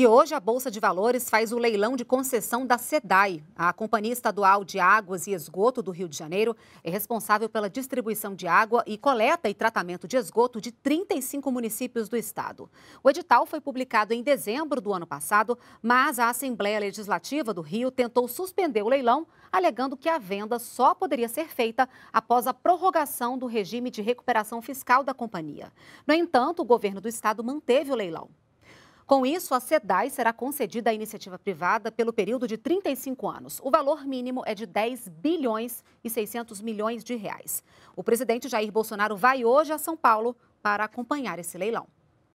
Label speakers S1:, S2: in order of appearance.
S1: E hoje a Bolsa de Valores faz o leilão de concessão da SEDAI. A Companhia Estadual de Águas e Esgoto do Rio de Janeiro é responsável pela distribuição de água e coleta e tratamento de esgoto de 35 municípios do estado. O edital foi publicado em dezembro do ano passado, mas a Assembleia Legislativa do Rio tentou suspender o leilão, alegando que a venda só poderia ser feita após a prorrogação do regime de recuperação fiscal da companhia. No entanto, o governo do estado manteve o leilão. Com isso, a SEDAI será concedida à iniciativa privada pelo período de 35 anos. O valor mínimo é de 10 bilhões e 600 milhões de reais. O presidente Jair Bolsonaro vai hoje a São Paulo para acompanhar esse leilão.